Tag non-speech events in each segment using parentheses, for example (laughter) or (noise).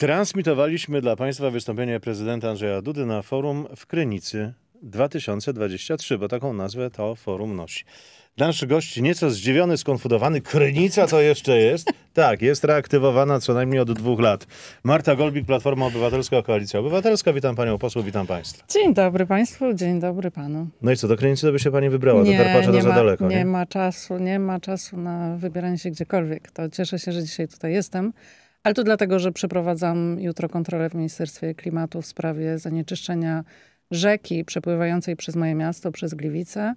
Transmitowaliśmy dla Państwa wystąpienie prezydenta Andrzeja Dudy na forum w Krynicy 2023, bo taką nazwę to forum nosi. Nasz gość nieco zdziwiony, skonfudowany. Krynica to jeszcze jest? (laughs) Tak, jest reaktywowana co najmniej od dwóch lat. Marta Golbik, Platforma Obywatelska, Koalicja Obywatelska. Witam panią posłów, witam państwa. Dzień dobry państwu, dzień dobry panu. No i co, do Krynicy to by się pani wybrała, nie, do to za daleko. Nie, nie ma czasu, nie ma czasu na wybieranie się gdziekolwiek. To cieszę się, że dzisiaj tutaj jestem ale to dlatego, że przeprowadzam jutro kontrolę w Ministerstwie Klimatu w sprawie zanieczyszczenia rzeki przepływającej przez moje miasto, przez Gliwice,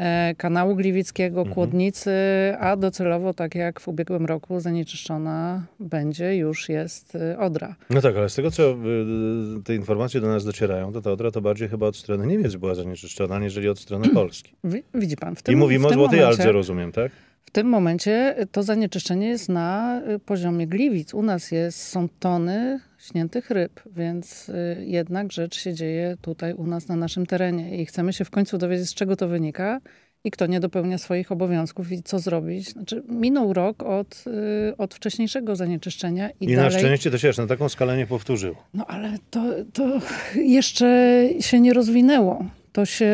e, kanału Gliwickiego, mhm. Kłodnicy, a docelowo, tak jak w ubiegłym roku, zanieczyszczona będzie, już jest y, Odra. No tak, ale z tego, co y, y, te informacje do nas docierają, to ta Odra to bardziej chyba od strony Niemiec była zanieczyszczona, aniżeli od strony (clears throat) Polski. Widzi pan, w tym I mówimy w o Złotej momencie, Aldze, rozumiem, tak? W tym momencie to zanieczyszczenie jest na y, poziomie gliwic. U nas jest, są tony śniętych ryb, więc y, jednak rzecz się dzieje tutaj u nas na naszym terenie i chcemy się w końcu dowiedzieć, z czego to wynika i kto nie dopełnia swoich obowiązków i co zrobić. Znaczy, minął rok od, y, od wcześniejszego zanieczyszczenia. I, I dalej... na szczęście to się jeszcze na taką skalę nie powtórzyło. No ale to, to jeszcze się nie rozwinęło. To się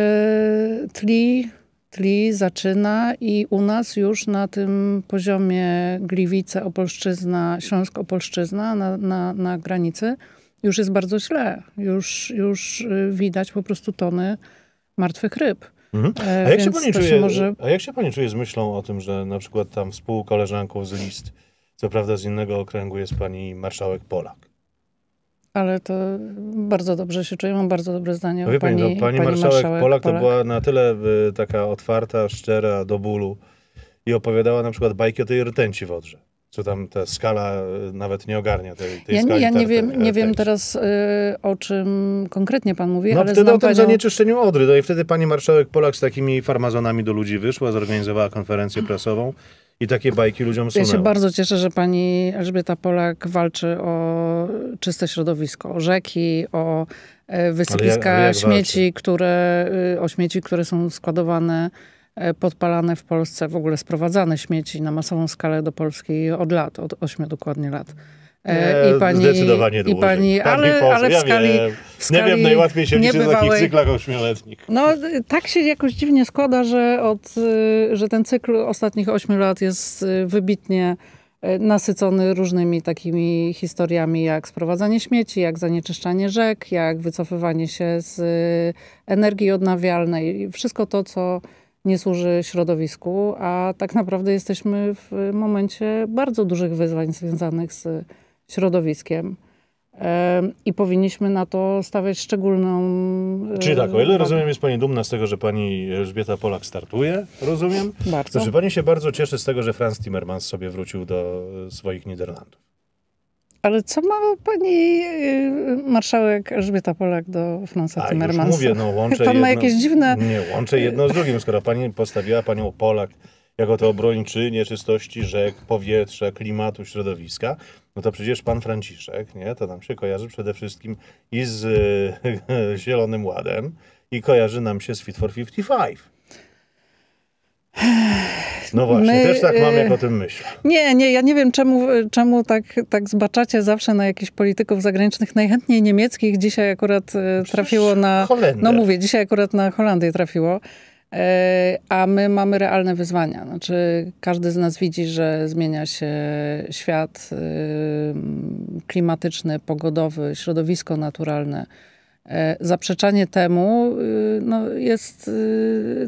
tli tli zaczyna i u nas już na tym poziomie Gliwice, Opolszczyzna, Śląsk-Opolszczyzna na, na, na granicy już jest bardzo źle. Już, już y, widać po prostu tony martwych ryb. Mhm. E, a, jak się pani czuje, się może... a jak się pani czuje z myślą o tym, że na przykład tam współkoleżanką z list, co prawda z innego okręgu jest pani marszałek Polak, ale to bardzo dobrze się czuję, mam bardzo dobre zdanie no, pani, no, pani, pani, marszałek, marszałek Polak, Polak, to była na tyle y, taka otwarta, szczera, do bólu i opowiadała na przykład bajki o tej rtęci w Odrze. co tam ta skala y, nawet nie ogarnia tej, tej ja, skali? Ja nie wiem, nie wiem teraz, y, o czym konkretnie pan mówi, no, ale wtedy o tym panią... zanieczyszczeniu Odry. No i wtedy pani marszałek Polak z takimi farmazonami do ludzi wyszła, zorganizowała konferencję prasową i takie bajki ludziom są. Ja się bardzo cieszę, że pani Elżbieta Polak walczy o czyste środowisko, o rzeki, o e, wysypiska ale jak, ale jak śmieci, które, y, o śmieci, które są składowane, e, podpalane w Polsce, w ogóle sprowadzane śmieci na masową skalę do Polski od lat, od 8 dokładnie lat. E, nie, I pani, zdecydowanie dłużej. pani ale, ale w skali, wiem, w skali nie wiem, najłatwiej się liczy w takich cyklach ośmioletnich. No tak się jakoś dziwnie składa, że, od, y, że ten cykl ostatnich ośmiu lat jest y, wybitnie y, nasycony różnymi takimi historiami jak sprowadzanie śmieci, jak zanieczyszczanie rzek, jak wycofywanie się z energii odnawialnej. Wszystko to, co nie służy środowisku, a tak naprawdę jesteśmy w momencie bardzo dużych wyzwań związanych z środowiskiem. I powinniśmy na to stawiać szczególną. E, Czyli tak, o ile rozumiem, jest Pani dumna z tego, że Pani Elżbieta Polak startuje, rozumiem? Bardzo. Znaczy, Pani się bardzo cieszy z tego, że Franz Timmermans sobie wrócił do swoich Niderlandów. Ale co ma Pani y, marszałek Elżbieta Polak do Franza Timmermansa? Już mówię, no łączę Pan jedno, ma jakieś dziwne... Nie, łączę jedno z drugim, skoro Pani postawiła Panią Polak jako te obrończynie czystości rzek, powietrza, klimatu, środowiska, no to przecież pan Franciszek, nie, to nam się kojarzy przede wszystkim i z y, (laughs) Zielonym Ładem i kojarzy nam się z Fit for 55. No właśnie, My, też tak mam, jak y, o tym myślę. Nie, nie, ja nie wiem, czemu, czemu tak, tak zbaczacie zawsze na jakichś polityków zagranicznych, najchętniej niemieckich. Dzisiaj akurat y, no trafiło na... No Holendę. No mówię, dzisiaj akurat na Holandię trafiło. E, a my mamy realne wyzwania. Znaczy, każdy z nas widzi, że zmienia się świat e, klimatyczny, pogodowy, środowisko naturalne. E, zaprzeczanie temu no, jest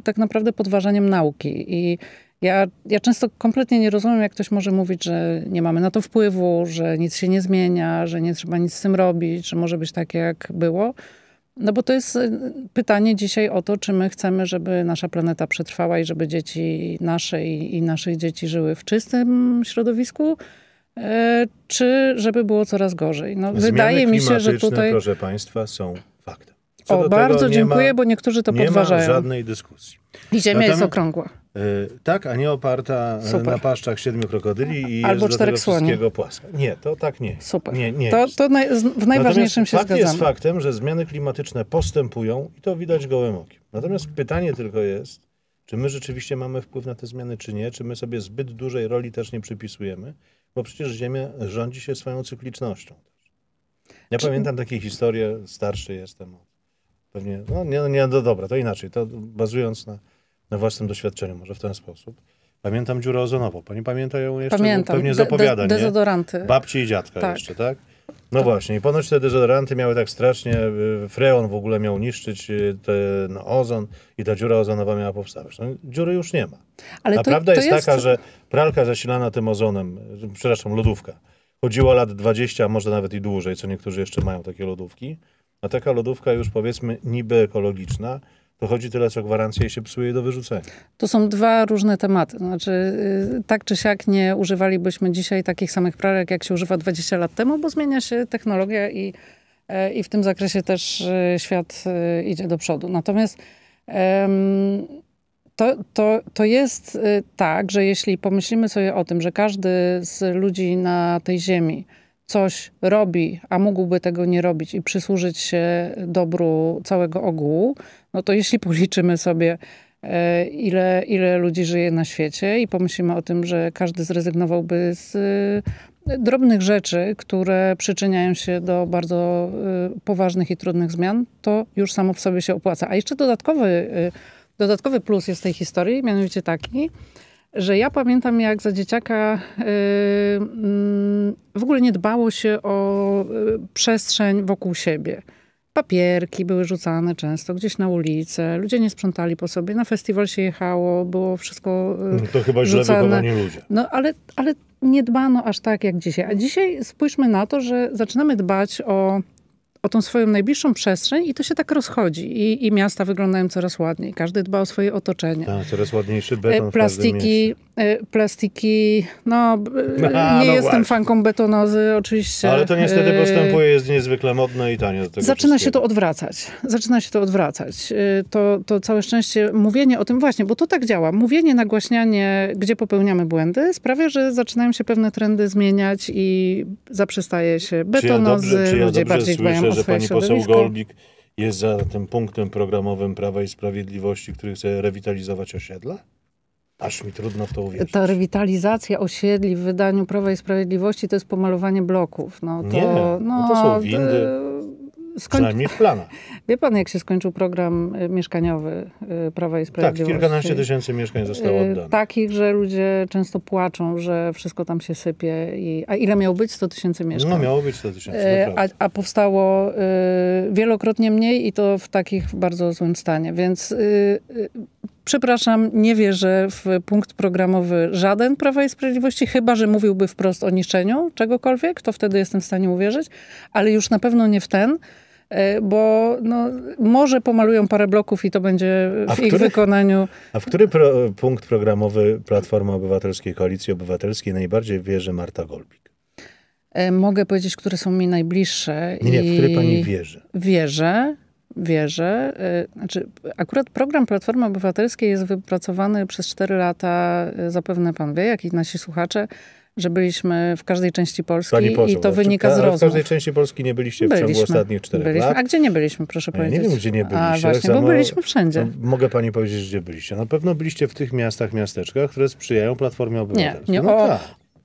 tak naprawdę podważaniem nauki. I ja, ja często kompletnie nie rozumiem, jak ktoś może mówić, że nie mamy na to wpływu, że nic się nie zmienia, że nie trzeba nic z tym robić, że może być takie, jak było. No bo to jest y, pytanie dzisiaj o to, czy my chcemy, żeby nasza planeta przetrwała i żeby dzieci nasze i, i naszych dzieci żyły w czystym środowisku, y, czy żeby było coraz gorzej. No, wydaje mi się, że tutaj. proszę Państwa, są faktem. Co o, bardzo dziękuję, ma, bo niektórzy to nie podważają. Nie ma żadnej dyskusji. I ziemia Natomiast, jest okrągła. Y, e, tak, a nie oparta Super. na paszczach siedmiu krokodyli i Albo jest słoni. płaska. Nie, to tak nie. Super. Nie, nie to, to naj, w najważniejszym Natomiast się fakt zgadzamy. jest faktem, że zmiany klimatyczne postępują i to widać gołym okiem. Natomiast pytanie tylko jest, czy my rzeczywiście mamy wpływ na te zmiany, czy nie, czy my sobie zbyt dużej roli też nie przypisujemy, bo przecież Ziemia rządzi się swoją cyklicznością. Ja czy... pamiętam takie historie, starszy jestem pewnie, no nie, nie no dobra, to inaczej, to bazując na, na własnym doświadczeniu, może w ten sposób. Pamiętam dziurę ozonową. Pani pamięta ją jeszcze? Pamiętam. Pewnie z opowiadań, De, Dezodoranty. Nie? Babci i dziadka tak. jeszcze, tak? No tak. właśnie. I ponoć te dezodoranty miały tak strasznie, y, freon w ogóle miał niszczyć y, ten no, ozon i ta dziura ozonowa miała powstawać. No, dziury już nie ma. Ale Naprawdę to, to jest, jest taka, że pralka zasilana tym ozonem, przepraszam, lodówka, chodziła lat 20, a może nawet i dłużej, co niektórzy jeszcze mają takie lodówki, a taka lodówka już powiedzmy niby ekologiczna, to chodzi tyle, co gwarancja i się psuje do wyrzucenia. To są dwa różne tematy. Znaczy, y, tak czy siak nie używalibyśmy dzisiaj takich samych pralek, jak się używa 20 lat temu, bo zmienia się technologia i, y, i w tym zakresie też y, świat idzie do przodu. Natomiast to, to, to jest tak, że jeśli pomyślimy sobie o tym, że każdy z ludzi na tej ziemi coś robi, a mógłby tego nie robić i przysłużyć się dobru całego ogółu, no to jeśli (laughs) policzymy sobie, e, ile, ile ludzi żyje na świecie i pomyślimy o tym, że każdy zrezygnowałby z e, drobnych rzeczy, które przyczyniają się do bardzo e, poważnych i trudnych zmian, to już samo w sobie się opłaca. A jeszcze dodatkowy, dodatkowy plus jest tej historii, mianowicie taki, że ja pamiętam, jak za dzieciaka y, mm, w ogóle nie dbało się o y, przestrzeń wokół siebie. Papierki były rzucane często gdzieś na ulicę, ludzie nie sprzątali po sobie, na festiwal się jechało, było wszystko. Y, no to chyba źle wychowani ludzie. No ale, ale nie dbano aż tak jak dzisiaj. A dzisiaj spójrzmy na to, że zaczynamy dbać o o tą swoją najbliższą przestrzeń i to się tak rozchodzi. I, i miasta wyglądają coraz ładniej. Każdy dba o swoje otoczenie. Ta, coraz ładniejszy beton Plastiki, e, plastiki, no, (laughs) e, no nie no jestem właśnie. fanką betonozy oczywiście. No, ale to niestety e, postępuje, jest niezwykle modne i tanie do tego Zaczyna się to odwracać. Zaczyna się to odwracać. To, to całe szczęście mówienie o tym właśnie, bo to tak działa. Mówienie, nagłaśnianie, gdzie popełniamy błędy sprawia, że zaczynają się pewne trendy zmieniać i zaprzestaje się betonozy, czy ja dobrze, czy ja ludzie bardziej dbają o że pani poseł Golbik jest za tym punktem programowym Prawa i Sprawiedliwości, który chce rewitalizować osiedla? Aż mi trudno w to uwierzyć. Ta rewitalizacja osiedli w wydaniu Prawa i Sprawiedliwości to jest pomalowanie bloków. No to, Nie, no, no to są no, windy skoń... Przynajmniej w planach. (laughs) Wie pan, jak się skończył program y, mieszkaniowy y, Prawa i Sprawiedliwości? Tak, kilkanaście tysięcy mieszkań zostało y, oddanych. Takich, że ludzie często płaczą, że wszystko tam się sypie. I... A ile miało być? 100 tysięcy mieszkań. No miało być 100 tysięcy, a, a, powstało wielokrotnie mniej i to w takich bardzo złym stanie. Więc przepraszam, nie wierzę w punkt programowy żaden Prawa i Sprawiedliwości, chyba że mówiłby wprost o niszczeniu czegokolwiek, to wtedy jestem w stanie uwierzyć, ale już na pewno nie w ten, E, bo no, może pomalują parę bloków i to będzie w, w ich których, wykonaniu. A w który pro, punkt programowy Platformy Obywatelskiej, Koalicji Obywatelskiej najbardziej wierzy Marta Golbik? E, mogę powiedzieć, które są mi najbliższe. Nie, nie w który pani wierzy? Wierzę wierzę. E, znaczy, akurat program Platformy Obywatelskiej jest wypracowany przez 4 lata, zapewne pan wie, jak i nasi słuchacze, że byliśmy w każdej części Polski poseł, i to no, wynika z rozmów. w każdej części Polski nie byliście w byliśmy, ciągu ostatnich czterech byliśmy. lat. A gdzie nie byliśmy, proszę powiedzieć? Nie wiem, gdzie nie byliście. A właśnie, bo byliśmy wszędzie. No, mogę pani powiedzieć, gdzie byliście. Na pewno byliście w tych miastach, miasteczkach, które sprzyjają Platformie Obywatelskiej. Nie, nie. No, o, tak.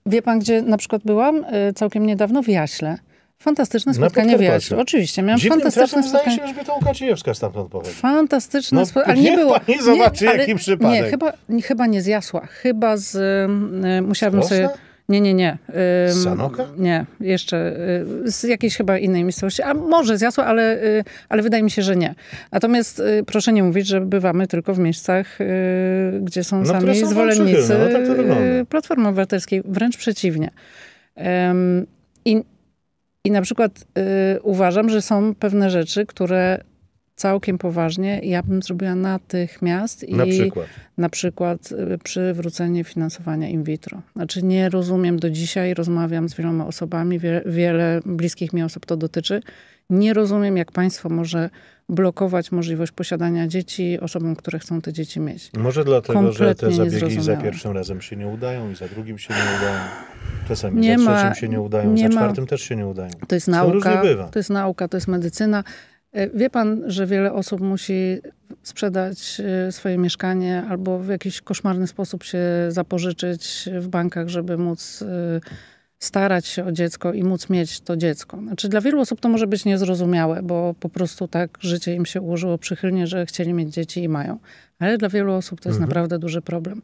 wie pan, gdzie na przykład byłam? Y, całkiem niedawno w Jaśle. Fantastyczne spotkanie w Jaśle. Oczywiście, miałam Dziwnym fantastyczne spotkanie. Dziwnym Elżbieta stamtąd pochodzi. Fantastyczne no, spotkanie, nie było... pani zobaczy, nie, jaki ale, przypadek. Nie, chyba, chyba nie z Jasła, chyba z... Y, musiałabym sobie... Nie, nie, nie. Ym, z Sanoka? Nie, jeszcze y, z jakiejś chyba innej miejscowości. A może z Jasła, ale, y, ale wydaje mi się, że nie. Natomiast y, proszę nie mówić, że bywamy tylko w miejscach, y, gdzie są no, sami są zwolennicy no, tak y, Platformy Obywatelskiej. Wręcz przeciwnie. Ym, I i na przykład y, uważam, że są pewne rzeczy, które całkiem poważnie, ja bym zrobiła natychmiast i na przykład, na przykład y, przywrócenie finansowania in vitro. Znaczy nie rozumiem do dzisiaj, rozmawiam z wieloma osobami, wie, wiele bliskich mi osób to dotyczy. Nie rozumiem, jak państwo może blokować możliwość posiadania dzieci osobom, które chcą te dzieci mieć. Może dlatego, Kompletnie że te zabiegi za pierwszym razem się nie udają i za drugim się nie udają. Czasami nie za ma, trzecim się nie udają, nie za czwartym ma. też się nie udają. To jest nauka, to jest nauka, to jest medycyna. E, wie pan, że wiele osób musi sprzedać e, swoje mieszkanie albo w jakiś koszmarny sposób się zapożyczyć w bankach, żeby móc e, starać się o dziecko i móc mieć to dziecko. Znaczy dla wielu osób to może być niezrozumiałe, bo po prostu tak życie im się ułożyło przychylnie, że chcieli mieć dzieci i mają. Ale dla wielu osób to jest mhm. naprawdę duży problem.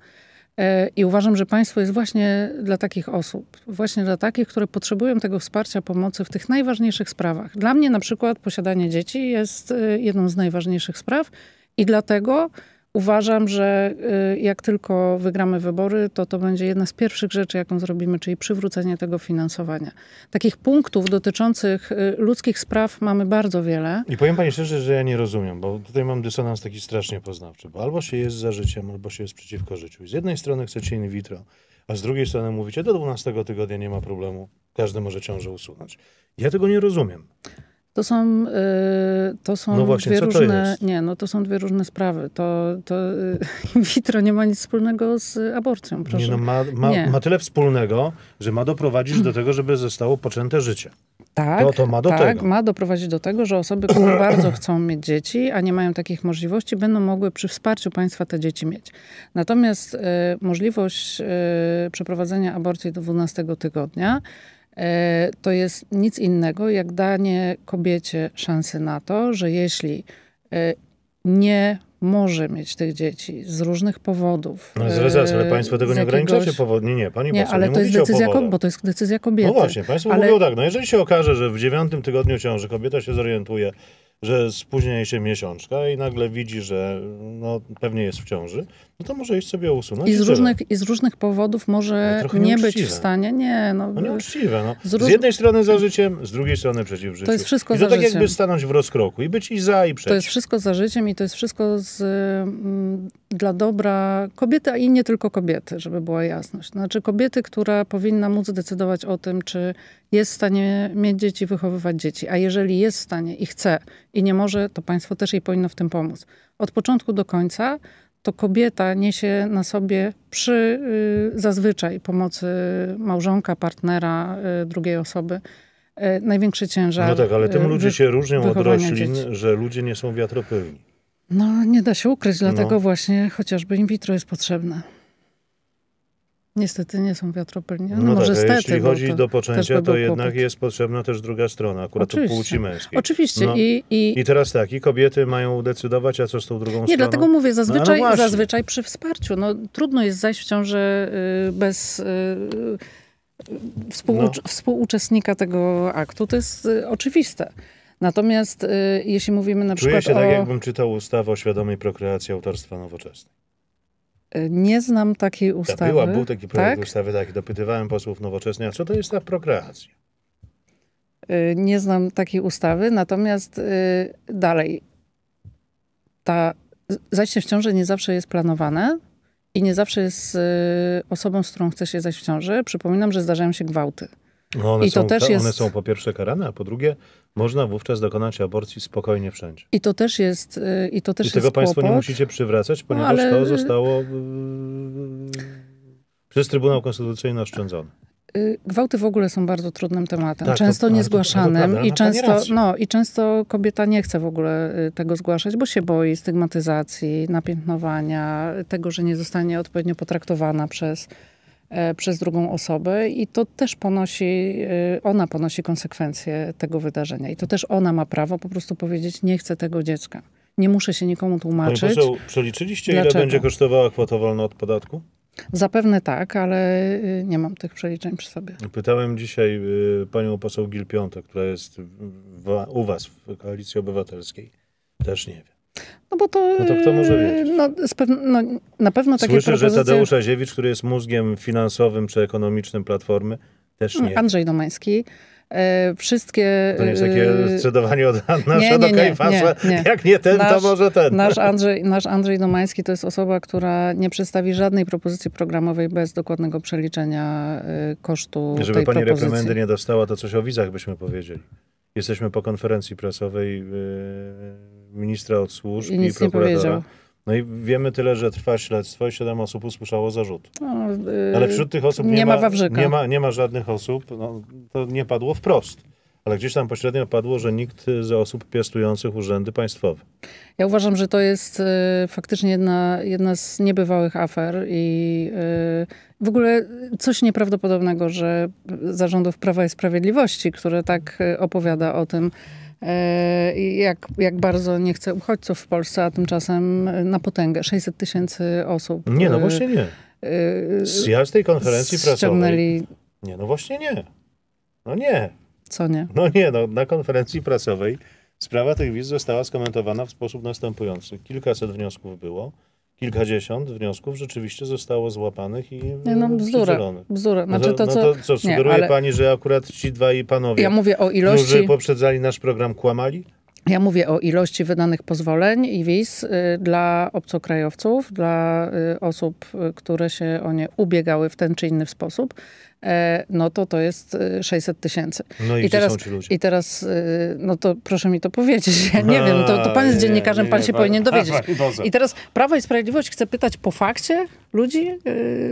E, I uważam, że państwo jest właśnie dla takich osób, właśnie dla takich, które potrzebują tego wsparcia, pomocy w tych najważniejszych sprawach. Dla mnie na przykład posiadanie dzieci jest e, jedną z najważniejszych spraw i dlatego Uważam, że y, jak tylko wygramy wybory, to to będzie jedna z pierwszych rzeczy, jaką zrobimy, czyli przywrócenie tego finansowania. Takich punktów dotyczących y, ludzkich spraw mamy bardzo wiele. I powiem pani szczerze, że ja nie rozumiem, bo tutaj mam dysonans taki strasznie poznawczy, bo albo się jest za życiem, albo się jest przeciwko życiu. I z jednej strony chcecie in vitro, a z drugiej strony mówicie, do 12 tygodnia nie ma problemu, każdy może ciążę usunąć. Ja tego nie rozumiem. To są, y, to są no właśnie, dwie różne... Nie, no to są dwie różne sprawy. To, to y, (laughs) in vitro nie ma nic wspólnego z aborcją, proszę. Nie, no ma, ma, nie. ma tyle wspólnego, że ma doprowadzić do tego, żeby zostało poczęte życie. Tak, to, to ma, do tak tego. ma doprowadzić do tego, że osoby, które (coughs) bardzo chcą mieć dzieci, a nie mają takich możliwości, będą mogły przy wsparciu państwa te dzieci mieć. Natomiast y, możliwość y, przeprowadzenia aborcji do 12 tygodnia E, to jest nic innego jak danie kobiecie szansy na to, że jeśli e, nie może mieć tych dzieci z różnych powodów. No e, z racji, ale państwo tego nie jakiegoś... ograniczacie powodnie. Nie, pani nie, poseł, ale nie to jest decyzja kobiety, bo to jest decyzja kobiety. No właśnie, państwo ale... mówią tak, no jeżeli się okaże, że w dziewiątym tygodniu ciąży kobieta się zorientuje, że spóźnia jej się miesiączka i nagle widzi, że no, pewnie jest w ciąży, no to może iść sobie usunąć. I z, różnych, i z różnych powodów może nie być w stanie. Nie, no. no nieuczciwe. No. Z, róż... z, jednej strony za życiem, z drugiej strony przeciw życiu. To jest wszystko I to za tak życiem. jakby stanąć w rozkroku i być i za, i przeciw. To jest wszystko za życiem i to jest wszystko z, m, mm, dla dobra kobiety, a i nie tylko kobiety, żeby była jasność. Znaczy kobiety, która powinna móc decydować o tym, czy jest w stanie mieć dzieci, wychowywać dzieci. A jeżeli jest w stanie i chce i nie może, to państwo też jej powinno w tym pomóc. Od początku do końca to kobieta niesie na sobie przy y, zazwyczaj pomocy małżonka, partnera, y, drugiej osoby y, największy ciężar. No tak, ale tym ludzie się różnią od roślin, dzieci. że ludzie nie są wiatropylni. No, nie da się ukryć, dlatego no. właśnie chociażby in vitro jest potrzebne. Niestety nie są wiatropylnie. No, no może tak, stety, jeśli chodzi to, do poczęcia, to jednak kłopot. jest potrzebna też druga strona, akurat Oczywiście. płci męskiej. Oczywiście. No. I, i... I teraz tak, i kobiety mają decydować, a co z tą drugą nie, stroną? Nie, dlatego mówię, no, zazwyczaj, no, zazwyczaj przy wsparciu. No, trudno jest zajść w ciążę y, bez... Y, y, współucz no. współuczestnika tego aktu, to jest oczywiste. Natomiast jeśli mówimy na Czuję przykład. Czuję się tak, jakbym czytał ustawę o świadomej prokreacji autorstwa nowoczesnej. Nie znam takiej ustawy. była, był taki projekt tak? ustawy, tak, dopytywałem posłów nowoczesnych, a co to jest ta prokreacja? Y, nie znam takiej ustawy, natomiast y, dalej. Ta zajście w ciąży nie zawsze jest planowane i nie zawsze jest y, osobą, z którą chce się zajść w ciąży. Przypominam, że zdarzają się gwałty. No one I to są, też jest... One są po pierwsze karane, a po drugie można wówczas dokonać aborcji spokojnie wszędzie. I to też jest y, I to też I tego jest państwo kłopot. nie musicie przywracać, no, ponieważ no, ale... to zostało y, y, przez Trybunał Konstytucyjny oszczędzone. Gwałty w ogóle są bardzo trudnym tematem, tak, często to, niezgłaszanym to, no to i, często, no, i często kobieta nie chce w ogóle tego zgłaszać, bo się boi stygmatyzacji, napiętnowania, tego, że nie zostanie odpowiednio potraktowana przez E, przez drugą osobę i to też ponosi, e, ona ponosi konsekwencje tego wydarzenia. I to też ona ma prawo po prostu powiedzieć, nie chcę tego dziecka. Nie muszę się nikomu tłumaczyć. Pani poseł, przeliczyliście, Dlaczego? ile będzie kosztowała kwota wolna od podatku? Zapewne tak, ale e, nie mam tych przeliczeń przy sobie. Pytałem dzisiaj panią poseł Gil Piątek, która jest u was w Koalicji Obywatelskiej. Też nie wiem. No bo to... No to kto może e, wiedzieć? No, no, na pewno takie Słyszę, propozycje... że Tadeusz Aziewicz, który jest mózgiem finansowym czy ekonomicznym Platformy, też mm, nie. Andrzej Domański. E, wszystkie... To nie jest takie e, zdecydowanie od (laughs) Nasza do Kajfasa. Jak nie ten, nasz, to może ten. Nasz (laughs) Andrzej, nasz Andrzej Domański to jest osoba, która nie przedstawi żadnej propozycji programowej bez dokładnego przeliczenia e, kosztu Żeby tej pani propozycji. reprymendy nie dostała, to coś o wizach byśmy powiedzieli. Jesteśmy po konferencji prasowej... Y, ministra od służb i, i prokuratora. No i wiemy tyle, że trwa śledztwo i siedem osób usłyszało zarzut. No, yy, Ale wśród tych osób nie, nie ma, Wawrzyka. nie, ma, nie ma żadnych osób, no, to nie padło wprost ale gdzieś tam pośrednio padło, że nikt ze osób piastujących urzędy państwowe. Ja uważam, że to jest y, faktycznie jedna, jedna z niebywałych afer i y, w ogóle coś nieprawdopodobnego, że zarządów Prawa i Sprawiedliwości, które tak y, opowiada o tym, E, jak, jak bardzo nie chce uchodźców w Polsce, a tymczasem e, na potęgę 600 tysięcy osób. Nie, no e, właśnie nie. Ja z tej konferencji ściągnęli... prasowej... Nie, no właśnie nie. No nie. Co nie? No nie, no na konferencji prasowej sprawa tych wiz została skomentowana w sposób następujący. Kilkaset wniosków było kilkadziesiąt wniosków rzeczywiście zostało złapanych i nie, no, bzdura, bzdura. Znaczy to, no to, co, co sugeruje nie, ale... pani, że akurat ci dwaj panowie, ja mówię o ilości... którzy poprzedzali nasz program, kłamali? Ja mówię o ilości wydanych pozwoleń i wiz y, dla obcokrajowców, dla y, osób, y, które się o nie ubiegały w ten czy inny sposób, e, no to to jest 600 tysięcy. No i, I teraz, I teraz, no to proszę mi to powiedzieć, ja nie A, wiem, to, to pan jest nie, dziennikarzem, nie, nie, pan się no, powinien no, dowiedzieć. (laughs) No I teraz Prawo i Sprawiedliwość chce pytać po fakcie, ludzi,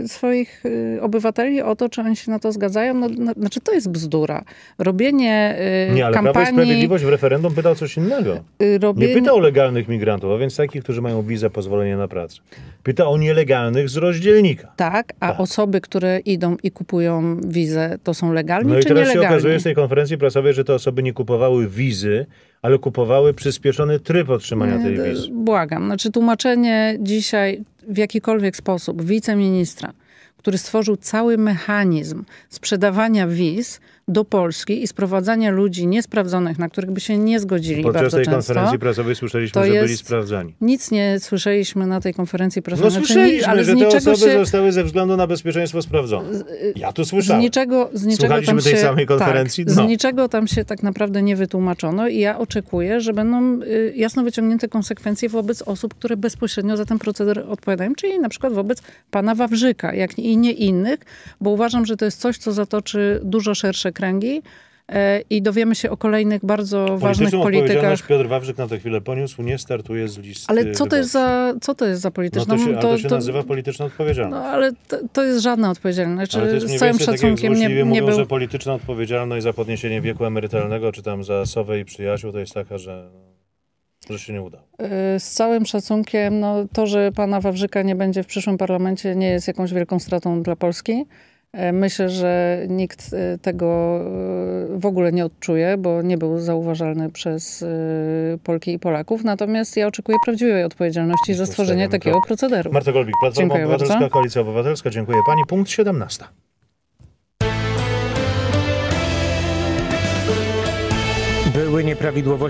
y, swoich y, obywateli o to, czy oni się na to zgadzają. No, no znaczy, to jest bzdura. Robienie y, Nie, ale kampanii... Prawo i Sprawiedliwość w referendum pytał coś innego. Robienie... Nie pyta o legalnych migrantów, a więc takich, którzy mają wizę, pozwolenie na pracę. Pyta o nielegalnych z rozdzielnika. Tak, a tak. osoby, które idą i kupują wizę, to są legalni no czy nielegalni? No i teraz się okazuje z tej konferencji prasowej, że te osoby nie kupowały wizy, ale kupowały przyspieszony tryb otrzymania tej wizy. Błagam. Znaczy tłumaczenie dzisiaj, w jakikolwiek sposób wiceministra, który stworzył cały mechanizm sprzedawania wiz, do Polski i sprowadzanie ludzi niesprawdzonych, na których by się nie zgodzili Podczas tej często, konferencji prasowej słyszeliśmy, że byli sprawdzani. Nic nie słyszeliśmy na tej konferencji prasowej. No znaczy, słyszeliśmy, ale że te osoby się... zostały ze względu na bezpieczeństwo sprawdzone. Y, ja to słyszałem. Z niczego, z niczego tam się, samej tak, konferencji? Tak, no. Z niczego tam się tak naprawdę nie wytłumaczono i ja oczekuję, że będą y, jasno wyciągnięte konsekwencje wobec osób, które bezpośrednio za ten proceder odpowiadają, czyli na przykład wobec pana Wawrzyka, jak i nie innych, bo uważam, że to jest coś, co zatoczy dużo szersze kręgi e, i dowiemy się o kolejnych bardzo ważnych politykach. Piotr Wawrzyk na tę chwilę poniósł, nie startuje z listy Ale co to, jest za, co to jest za polityczna no to się, no, to, to się to, nazywa polityczna odpowiedzialność. No ale to, to jest żadna odpowiedzialność. Ale to jest z całym tak, szacunkiem tak nie, nie mówią, był... że polityczna odpowiedzialność za podniesienie wieku emerytalnego, czy tam za Sowę i przyjaciół, to jest taka, że że się nie udało. E, z całym szacunkiem, no, to, że pana Wawrzyka nie będzie w przyszłym parlamencie, nie jest jakąś wielką stratą dla Polski. E, myślę, że nikt e, tego e, w ogóle nie odczuje, bo nie był zauważalny przez Polki i Polaków. Natomiast ja oczekuję prawdziwej odpowiedzialności za stworzenie takiego tak. procederu. Marta Golbik, Platforma dziękuję Obywatelska, bardzo. Koalicja Obywatelska. Dziękuję Pani. Punkt 17. Były nieprawidłowości